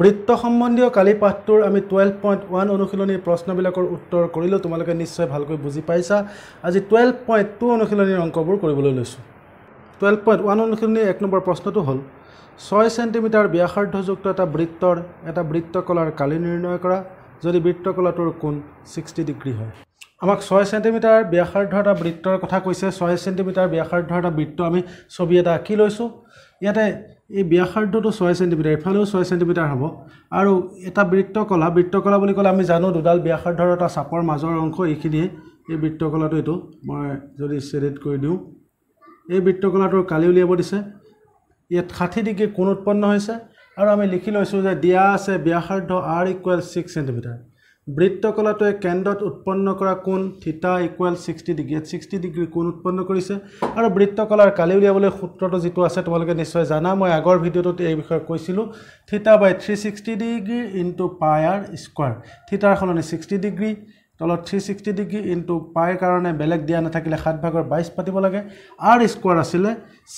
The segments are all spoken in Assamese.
বৃত্ত সম্বন্ধীয় কালি পাঠটোৰ আমি টুৱেল্ভ পইণ্ট ওৱান অনুশীলনীৰ প্ৰশ্নবিলাকৰ উত্তৰ কৰিলোঁ তোমালোকে নিশ্চয় ভালকৈ বুজি পাইছা আজি টুৱেল্ভ পইণ্ট টু অনুশীলনীৰ অংকবোৰ কৰিবলৈ লৈছোঁ টুৱেল্ভ পইণ্ট ওৱান অনুশীলনীৰ এক নম্বৰ প্ৰশ্নটো হ'ল ছয় চেণ্টিমিটাৰ ব্যাসাৰ্ধযুক্ত এটা বৃত্তৰ এটা বৃত্তকলাৰ কালি নিৰ্ণয় কৰা যদি বৃত্তকলাটোৰ কোন ছিক্সটি ডিগ্ৰী হয় আমাক ছয় চেণ্টিমিটাৰ ব্যাসাৰ্ধ এটা বৃত্তৰ কথা কৈছে ছয় চেণ্টিমিটাৰ ব্যাসাৰ্ধ এটা বৃত্ত আমি ছবি এটা আঁকি লৈছোঁ ইয়াতে এই ব্যাসাৰ্ধটো ছয় ছেণ্টিমিটাৰ এফালেও ছয় ছেণ্টিমিটাৰ হ'ব আৰু এটা বৃত্তকলা বৃত্তকলা বুলি ক'লে আমি জানো দুডাল ব্যাসাৰ্ধৰ এটা চাপৰ মাজৰ অংশ এইখিনিয়ে এই বৃত্তকলাটো এইটো মই যদি চেৰেট কৰি দিওঁ এই বৃত্তকলাটোৰ কালি উলিয়াব দিছে ইয়াত ষাঠি ডিগ্ৰী কোণ উৎপন্ন হৈছে আৰু আমি লিখি লৈছোঁ যে দিয়া আছে ব্যাসাৰ্ধ আৰ ইকুৱেল ছিক্স ছেণ্টিমিটাৰ বৃত্তকলাটোৱে কেন্দ্ৰত উৎপন্ন কৰা কোণ theta equal sixty degree sixty degree কোণ উৎপন্ন কৰিছে আৰু বৃত্তকলাৰ কালি উলিয়াবলৈ সূত্ৰটো যিটো আছে তোমালোকে নিশ্চয় জানা মই আগৰ ভিডিঅ'টোত এই বিষয়ে কৈছিলোঁ theta by three sixty degree into pi r square থিতাৰ সলনি ছিক্সটি ডিগ্ৰী তলত থ্ৰী ছিক্সটি ডিগ্ৰী ইনটু পাইৰ কাৰণে বেলেগ দিয়া নাথাকিলে সাত ভাগৰ বাইছ পাতিব লাগে আৰ স্কোৱাৰ আছিলে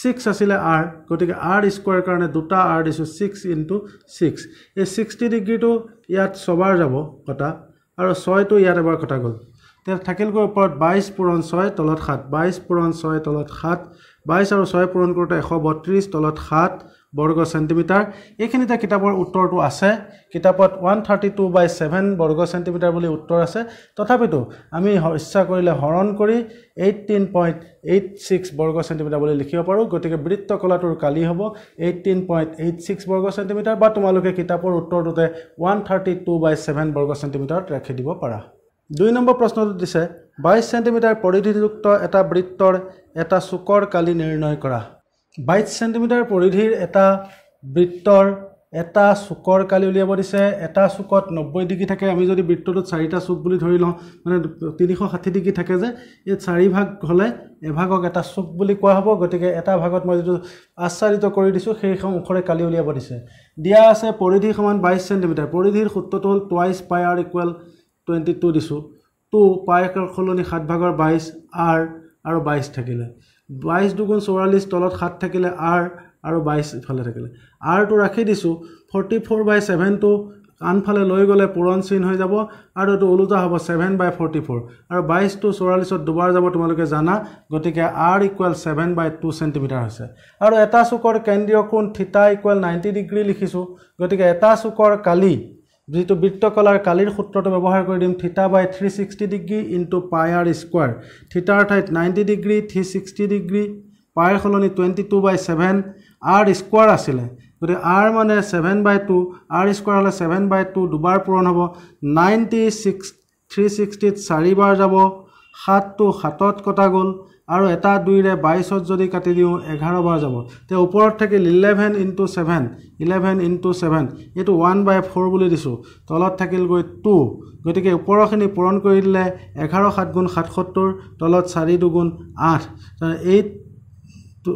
ছিক্স আছিলে আৰ গতিকে আৰ স্কুৱাৰ কাৰণে দুটা আৰ দিছোঁ ছিক্স ইনটু ছিক্স এই ছিক্সটি ডিগ্ৰীটো ইয়াত ছবাৰ যাব কটা আৰু ছয়টো ইয়াত এবাৰ কটা গ'ল তেতিয়া থাকিল গৈ ওপৰত বাইছ পূৰণ ছয় তলত সাত বাইছ পূৰণ ছয় তলত সাত বাইছ আৰু ছয় পূৰণ কৰোঁতে এশ বত্ৰিছ তলত সাত বৰ্গ চেণ্টিমিটাৰ এইখিনিতে কিতাপৰ উত্তৰটো আছে কিতাপত one thirty two by seven বৰ্গ চেণ্টিমিটাৰ বুলি উত্তৰ আছে তথাপিতো আমি ইচ্ছা কৰিলে হৰণ কৰি এইটিন পইণ্ট এইট ছিক্স বৰ্গ চেণ্টিমিটাৰ বুলি লিখিব পাৰোঁ গতিকে বৃত্ত কলাটোৰ কালি হ'ব এইটিন পইণ্ট এইট ছিক্স বৰ্গ চেণ্টিমিটাৰ বা তোমালোকে কিতাপৰ উত্তৰটোতে one thirty two by seven বৰ্গ চেণ্টিমিটাৰত ৰাখি দিব পাৰা দুই নম্বৰ প্ৰশ্নটো দিছে বাইছ চেণ্টিমিটাৰ পৰিধিযুক্ত এটা বৃত্তৰ এটা চুকৰ কালি নিৰ্ণয় কৰা বাইছ চেণ্টিমিটাৰ পৰিধিৰ এটা বৃত্তৰ এটা চুকৰ কালি উলিয়াব দিছে এটা চুকত নব্বৈ ডিগ্ৰী থাকে আমি যদি বৃত্তটোত চাৰিটা চুক বুলি ধৰি লওঁ মানে তিনিশ ষাঠি ডিগ্ৰী থাকে যে এই চাৰিভাগ হ'লে এভাগক এটা চুক বুলি কোৱা হ'ব গতিকে এটা ভাগত মই যিটো আচ্ছাদিত কৰি দিছোঁ সেইখন মুখৰে কালি উলিয়াব দিছে দিয়া আছে পৰিধি সমান বাইছ চেণ্টিমিটাৰ পৰিধিৰ সূত্ৰটো হ'ল twice pi r equal twenty two দিছোঁ টু পাই সলনি সাত ভাগৰ বাইছ আৰ আৰু বাইছ থাকিলে বাইছ দুগুণ চৌৰাল্লিছ তলত সাত থাকিলে আৰ আৰু বাইছ ইফালে থাকিলে আৰটো ৰাখি দিছোঁ ফৰ্টি ফ'ৰ বাই ছেভেনটো আনফালে লৈ গ'লে পূৰণ চিন হৈ যাব আৰু এইটো ওলোটা হ'ব ছেভেন বাই ফৰ্টি ফ'ৰ আৰু বাইছটো চৌৰাল্লিছত দুবাৰ যাব তোমালোকে জানা গতিকে r equal seven by two centimetre হৈছে আৰু এটা চুকৰ কেন্দ্ৰীয় কোণ থিতা ইকুৱেল নাইণ্টি ডিগ্ৰী লিখিছোঁ গতিকে এটা চুকৰ কালি যিটো বৃত্তকলাৰ কালিৰ সূত্ৰটো ব্যৱহাৰ কৰি দিম theta by three sixty degree into pi r square থিটাৰ ঠাইত ninety degree three sixty degree পাইৰ সলনি twenty two by seven r square আছিলে গতিকে আৰ মানে seven by two r square হ'লে ছেভেন বাই টু দুবাৰ পূৰণ হ'ব নাইণ্টি ছিক্স থ্ৰী ছিক্সটিত চাৰিবাৰ যাব সাতটো সাতত কটা গ'ল আৰু এটা দুইৰে বাইছত যদি কাটি দিওঁ এঘাৰ বাৰ যাব তে ওপৰত থাকিল eleven into seven eleven into seven এইটো ওৱান বাই ফ'ৰ বুলি দিছোঁ তলত থাকিলগৈ টু গতিকে ওপৰৰখিনি পূৰণ কৰি দিলে এঘাৰ সাত গুণ সাতসত্তৰ তলত চাৰি দুগুণ আঠ eight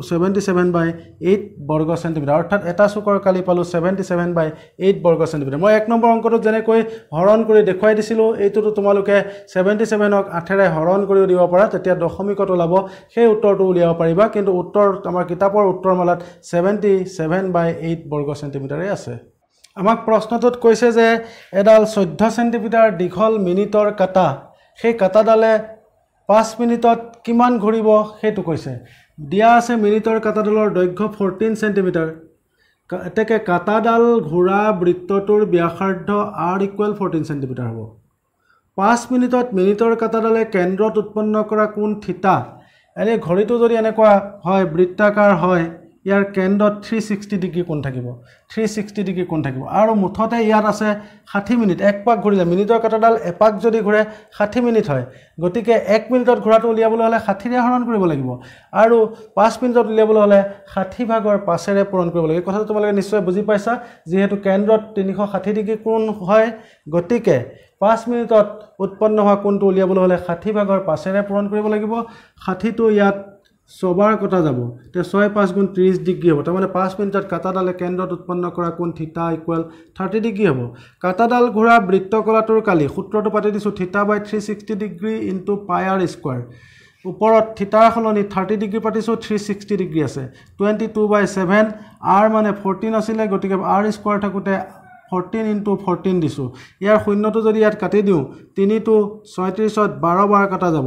seventy seven by eight বৰ্গ চেণ্টিমিটাৰ অৰ্থাৎ এটা চুকৰ কালি পালোঁ ছেভেণ্টি ছেভেন বাই এইট বৰ্গ চেণ্টিমিটাৰ মই এক নম্বৰ অংকটোত যেনেকৈ হৰণ কৰি দেখুৱাই দিছিলোঁ এইটোতো তোমালোকে ছেভেণ্টি ছেভেনক আঠেৰে হৰণ কৰি দিব পাৰা তেতিয়া দশমিকত ওলাব সেই উত্তৰটো উলিয়াব পাৰিবা কিন্তু উত্তৰ আমাৰ কিতাপৰ উত্তৰমালাত ছেভেণ্টি ছেভেন বাই এইট বৰ্গ চেণ্টিমিটাৰেই আছে আমাক প্ৰশ্নটোত কৈছে যে এডাল চৈধ্য চেণ্টিমিটাৰ দীঘল মিনিটৰ কাটা সেই কাটাডালে পাঁচ মিনিটত কিমান ঘূৰিব সেইটো কৈছে দিয়া আছে মিনিটৰ কাটাডালৰ দৈৰ্ঘ্য ফৰ্টিন চেণ্টিমিটাৰ এতেকে কাটাডাল ঘোঁৰা বৃত্তটোৰ ব্যাসাৰ্ধ আৰ ইকুৱেল ফ'ৰটিন চেণ্টিমিটাৰ হ'ব পাঁচ মিনিটত মিনিটৰ কাটাডালে কেন্দ্ৰত উৎপন্ন কৰা কোন থিতা এনেই ঘড়ীটো যদি এনেকুৱা হয় বৃত্তাকাৰ হয় ইয়াৰ কেন্দ্ৰত থ্ৰী ছিক্সটি ডিগ্ৰী কোন থাকিব থ্ৰী ছিক্সটি ডিগ্ৰী কোন থাকিব আৰু মুঠতে ইয়াত আছে ষাঠি মিনিট এক পাক ঘূৰিলে মিনিটৰ কাটাডাল এপাক যদি ঘূৰে ষাঠি মিনিট হয় গতিকে এক মিনিটত ঘূৰাটো উলিয়াবলৈ হ'লে ষাঠিৰে হৰণ কৰিব লাগিব আৰু পাঁচ মিনিটত উলিয়াবলৈ হ'লে ষাঠি ভাগৰ পাঁচেৰে পূৰণ কৰিব লাগিব এই কথাটো তোমালোকে নিশ্চয় বুজি পাইছা যিহেতু কেন্দ্ৰত তিনিশ ষাঠি ডিগ্ৰী কোন হয় গতিকে পাঁচ মিনিটত উৎপন্ন হোৱা কোনটো উলিয়াবলৈ হ'লে ষাঠি ভাগৰ পাঁচেৰে পূৰণ কৰিব লাগিব ষাঠিটো ইয়াত ছবাৰ কটা যাব তে ছয় পাঁচ গুণ ত্ৰিছ ডিগ্ৰী হ'ব তাৰমানে পাঁচ মিনিটত কাটাডালে কেন্দ্ৰত উৎপন্ন কৰা কোন থিতা ইকুৱেল থাৰ্টি ডিগ্ৰী হ'ব কাটাডাল ঘূৰা বৃত্ত কলাটোৰ কালি সূত্ৰটো পাতি দিছোঁ theta by three sixty degree into pi r square ওপৰত থিতাৰ সলনি থাৰ্টি ডিগ্ৰী পাতিছোঁ থ্ৰী ছিক্সটি ডিগ্ৰী আছে twenty two by seven r মানে ফৰ্টিন আছিলে গতিকে আৰ স্কোৱাৰ থাকোঁতে ফৰ্টিন ইনটু ফৰ্টিন দিছোঁ ইয়াৰ শূন্যটো যদি ইয়াত কাটি দিওঁ তিনিটো ছয়ত্ৰিছত বাৰ বাৰ কটা যাব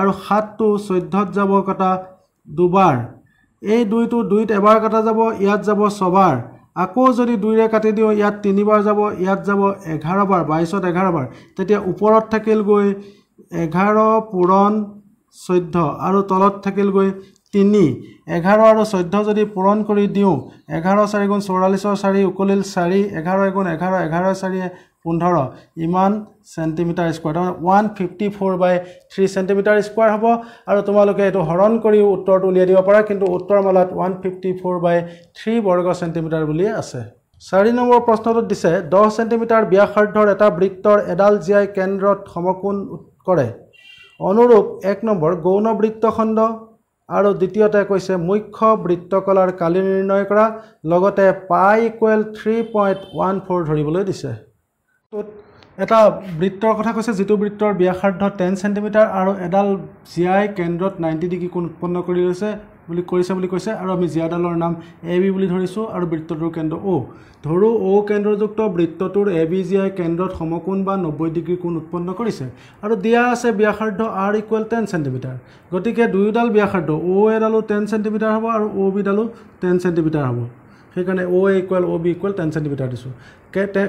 আৰু সাতটো চৈধ্যত যাব কটা দুবাৰ এই দুইটো দুইত এবাৰ কটা যাব ইয়াত যাব ছবাৰ আকৌ যদি দুইৰে কাটি দিওঁ ইয়াত তিনিবাৰ যাব ইয়াত যাব এঘাৰ বাৰ বাইছত এঘাৰ বাৰ তেতিয়া ওপৰত থাকিলগৈ এঘাৰ পূৰণ চৈধ্য আৰু তলত থাকিলগৈ তিনি এঘাৰ আৰু চৈধ্য যদি পূৰণ কৰি দিওঁ এঘাৰ চাৰিগুণ চৌৰাল্লিছৰ চাৰি উকলিল চাৰি এঘাৰ এগুণ এঘাৰ এঘাৰ চাৰিয়ে পোন্ধৰ ইমান চেণ্টিমিটাৰ স্কুৱাৰ তাৰমানে one fifty four by three centimetre square হ'ব আৰু তোমালোকে এইটো হৰণ কৰি উত্তৰটো উলিয়াই দিব পাৰা কিন্তু উত্তৰমালাত one fifty four by three বৰ্গ চেণ্টিমিটাৰ বুলিয়ে আছে চাৰি নম্বৰ প্ৰশ্নটোত দিছে দহ চেণ্টিমিটাৰ ব্যাসাৰ্ধৰ এটা বৃত্তৰ এডাল জীয়াই কেন্দ্ৰত সমকোণ কৰে অনুৰূপ এক নম্বৰ গৌণ বৃত্তখণ্ড আৰু দ্বিতীয়তে কৈছে মুখ্য বৃত্তকলাৰ কালি নিৰ্ণয় কৰা লগতে pi equal three point one four ধৰিবলৈ দিছে ত'ত এটা বৃত্তৰ কথা কৈছে যিটো বৃত্তৰ ব্যাসাৰ্ধ টেন চেণ্টিমিটাৰ আৰু এডাল জীয়াই কেন্দ্ৰত নাইণ্টি ডিগ্ৰী কোণ উৎপন্ন কৰি লৈছে বুলি কৰিছে বুলি কৈছে আৰু আমি জিয়াডালৰ নাম এ বি বুলি ধৰিছোঁ আৰু বৃত্তটোৰ কেন্দ্ৰ অ' ধৰোঁ অ' কেন্দ্ৰযুক্ত বৃত্তটোৰ এ বি জীয়াই কেন্দ্ৰত সমকোণ বা নব্বৈ ডিগ্ৰী কোণ উৎপন্ন কৰিছে আৰু দিয়া আছে ব্যাসাৰ্ধ আৰ ইকুৱেল টেন চেণ্টিমিটাৰ গতিকে দুয়োডাল ব্যাসাৰ্ধ অ' এডালো টেন চেণ্টিমিটাৰ হ'ব আৰু অ' বিডালো টেন চেণ্টিমিটাৰ হ'ব সেইকাৰণে O' equal O' B equal ten centimetre দিছোঁ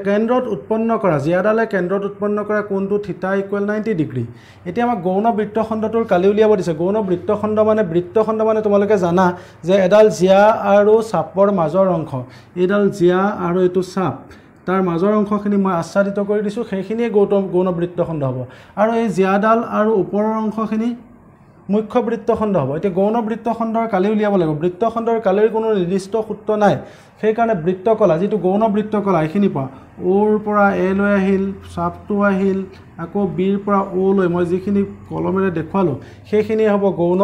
কেন্দ্ৰত উৎপন্ন কৰা জিয়াডালে কেন্দ্ৰত উৎপন্ন কৰা কোনটো থিতা ইকুৱেল নাইণ্টি ডিগ্ৰী এতিয়া আমাক গৌণ বৃত্তখণ্ডটোৰ কালি উলিয়াব দিছে গৌণ বৃত্তখণ্ড মানে বৃত্তখণ্ড মানে তোমালোকে জানা যে এডাল জীয়া আৰু চাপৰ মাজৰ অংশ এইডাল জীয়া আৰু এইটো চাপ তাৰ মাজৰ অংশখিনি মই আচ্ছাদিত কৰি দিছোঁ সেইখিনিয়ে গৌতম গৌণ বৃত্তখণ্ড হ'ব আৰু এই জীয়াডাল আৰু ওপৰৰ অংশখিনি মুখ্য বৃত্ত খণ্ড হ'ব এতিয়া গৌণ বৃত্তখণ্ডৰ কালি উলিয়াব লাগিব বৃত্তখণ্ডৰ কালিৰ কোনো নিৰ্দিষ্ট সূত্ৰ নাই সেইকাৰণে বৃত্তকলা যিটো গৌণ বৃত্তকলা এইখিনি পোৱা অ'ৰ পৰা এ লৈ আহিল চাপটো আহিল আকৌ বিৰ পৰা অ' লৈ মই যিখিনি কলমেৰে দেখুৱালোঁ সেইখিনিয়ে হ'ব গৌণ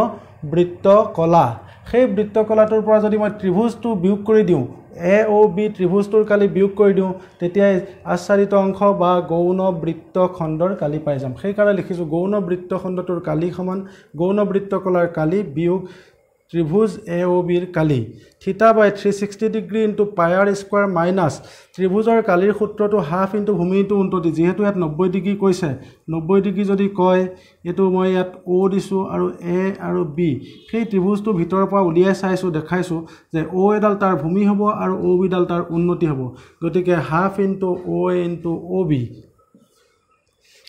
বৃত্তকলা সেই বৃত্তকলাটোৰ পৰা যদি মই ত্ৰিভুজটো বিয়োগ কৰি দিওঁ এ অ' বি ত্ৰিভুজটোৰ কালি বিয়োগ কৰি দিওঁ তেতিয়াই আচ্ছাদিত অংশ বা গৌণ বৃত্ত খণ্ডৰ কালি পাই যাম সেইকাৰণে লিখিছোঁ গৌণ বৃত্ত খণ্ডটোৰ কালি সমান গৌণ বৃত্তকলাৰ কালি বিয়োগ ত্ৰিভুজ এ অ বিৰ কালি theta by three sixty degree into pi r square minus ত্ৰিভুজৰ কালিৰ সূত্ৰটো হাফ ইন্টু ভূমি ইন্টু উন্নতি যিহেতু ইয়াত নব্বৈ ডিগ্ৰী কৈছে নব্বৈ ডিগ্ৰী যদি কয় এইটো মই ইয়াত অ দিছোঁ আৰু এ আৰু বি সেই ত্ৰিভুজটো ভিতৰৰ পৰা উলিয়াই চাইছোঁ দেখাইছোঁ যে অ এডাল তাৰ ভূমি হ'ব আৰু অ বিডাল তাৰ উন্নতি হ'ব গতিকে half into O A into O B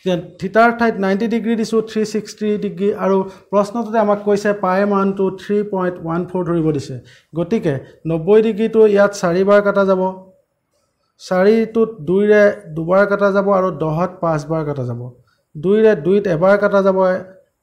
থিতাৰ ঠাইত নাইণ্টি ডিগ্ৰী দিছোঁ থ্ৰী ছিক্সটি ডিগ্ৰী আৰু প্ৰশ্নটোতে আমাক কৈছে পাই মানটো থ্ৰী পইণ্ট ওৱান ফ'ৰ ধৰিব দিছে গতিকে নব্বৈ ডিগ্ৰীটো ইয়াত চাৰিবাৰ কটা যাব চাৰিটোত দুইৰে দুবাৰ কটা যাব আৰু দহত পাঁচবাৰ কটা যাব দুইৰে দুইত এবাৰ কটা যাব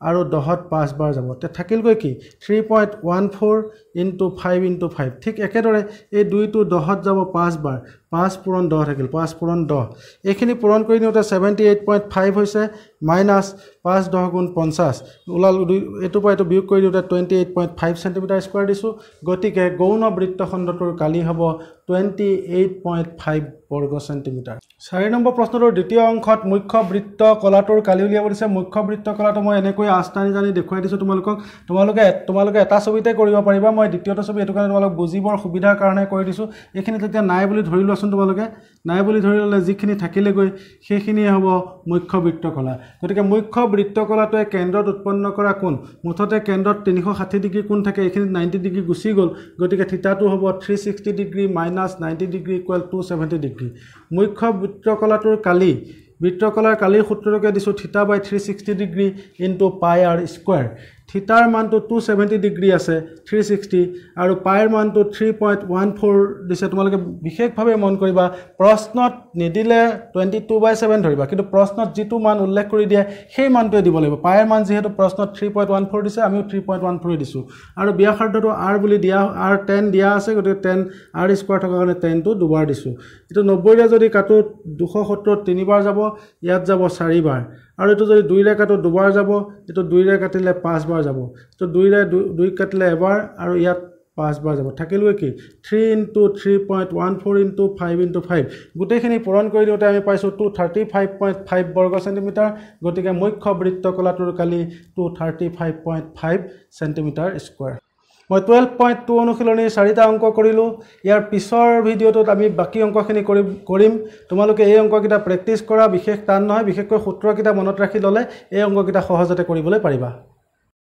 আৰু দহত পাঁচবাৰ যাব তে থাকিলগৈ কি three point one four into five into five ঠিক একেদৰে এই দুইটো দহত যাব পাঁচবাৰ পাঁচ পূৰণ দহ থাকিল পাঁচ পূৰণ দহ এইখিনি পূৰণ কৰি দিওঁতে ছেভেণ্টি এইট পইণ্ট ফাইভ হৈছে মাইনাছ পাঁচ দহ গুণ পঞ্চাছ ওলাল দুই এইটোৰ পৰা এইটো বিয়োগ কৰি দিওঁতে twenty eight point five centimetre square দিছোঁ গতিকে গৌণ বৃত্তখণ্ডটোৰ কালি হ'ব টুৱেণ্টি এইট পইণ্ট ফাইভ বৰ্গ চেণ্টিমিটাৰ চাৰি নম্বৰ প্ৰশ্নটোৰ দ্বিতীয় অংশত মুখ্য বৃত্ত কলাটোৰ কালি উলিয়াব দিছে মুখ্য বৃত্ত কলাটো মই এনেকৈ আস্তানি জানি দেখুৱাই দিছোঁ তোমালোকক তোমালোকে তোমালোকে এটা ছবিতে কৰিব পাৰিবা মই দ্বিতীয়টো ছবি সেইটো কাৰণে তোমালোক বুজিবৰ সুবিধাৰ কাৰণে কৰি দিছোঁ এইখিনি যেতিয়া নাই বুলি ধৰি লোৱা কৰিবচোন তোমালোকে নাই বুলি ধৰি ল'লে যিখিনি থাকিলেগৈ সেইখিনিয়ে হ'ব মুখ্য বৃত্তকলা গতিকে মুখ্য বৃত্তকলাটোৱে কেন্দ্ৰত উৎপন্ন কৰা কোন মুঠতে কেন্দ্ৰত তিনিশ ষাঠি ডিগ্ৰী কোন থাকে এইখিনিত নাইণ্টি ডিগ্ৰী গুচি গ'ল গতিকে থিতাটো হ'ব three sixty degree minus ninety degree equal two seventy degree মুখ্য বৃত্তকলাটোৰ কালি বৃত্তকলাৰ কালিৰ সূত্ৰটোকে দিছোঁ theta by three sixty degree into pi r square থিটাৰ মানটো টু ছেভেণ্টি ডিগ্ৰী আছে থ্ৰী ছিক্সটি আৰু পাইৰ মানটো থ্ৰী পইণ্ট ওৱান ফ'ৰ দিছে তোমালোকে বিশেষভাৱে মন কৰিবা প্ৰশ্নত নিদিলে টুৱেণ্টি টু বাই ছেভেন ধৰিবা কিন্তু প্ৰশ্নত যিটো মান উল্লেখ কৰি দিয়ে সেই মানটোৱে দিব লাগিব পাইৰ মান যিহেতু প্ৰশ্নত থ্ৰী পইণ্ট ওৱান ফ'ৰ দিছে আমিও থ্ৰী পইণ্ট ওৱান ফ'ৰেই দিছোঁ আৰু ব্যাসাৰ্ধটো আৰ বুলি দিয়া আৰ টেন দিয়া আছে গতিকে টেন আৰ স্কুৱাৰ থকাৰ কাৰণে টেনটো দুবাৰ দিছোঁ এইটো নব্বৈৰে যদি কাটো দুশ সত্তৰ তিনিবাৰ যাব ইয়াত যাব চাৰিবাৰ আৰু এইটো যদি দুইৰে কাটো দুবাৰ যাব এইটো দুইৰে কাটিলে পাঁচবাৰ যাব এইটো দুইৰে দুই কাটিলে এবাৰ আৰু ইয়াত পাঁচবাৰ যাব থাকিলগৈ কি three into three point one four into five into five গোটেইখিনি পূৰণ কৰি দিওঁতে আমি পাইছোঁ two thirty five point five বৰ্গ চেণ্টিমিটাৰ গতিকে মুখ্য বৃত্ত কলাটোৰ কালি two thirty five point five centimetre square মই টুৱেল্ভ পইণ্ট টু অনুশীলনী চাৰিটা অংক কৰিলোঁ ইয়াৰ পিছৰ ভিডিঅ'টোত আমি বাকী অংকখিনি কৰি কৰিম তোমালোকে এই অংককেইটা প্ৰেক্টিচ কৰা বিশেষ টান নহয় বিশেষকৈ সূত্ৰকেইটা মনত ৰাখি ল'লে এই অংককেইটা সহজতে কৰিবলৈ পাৰিবা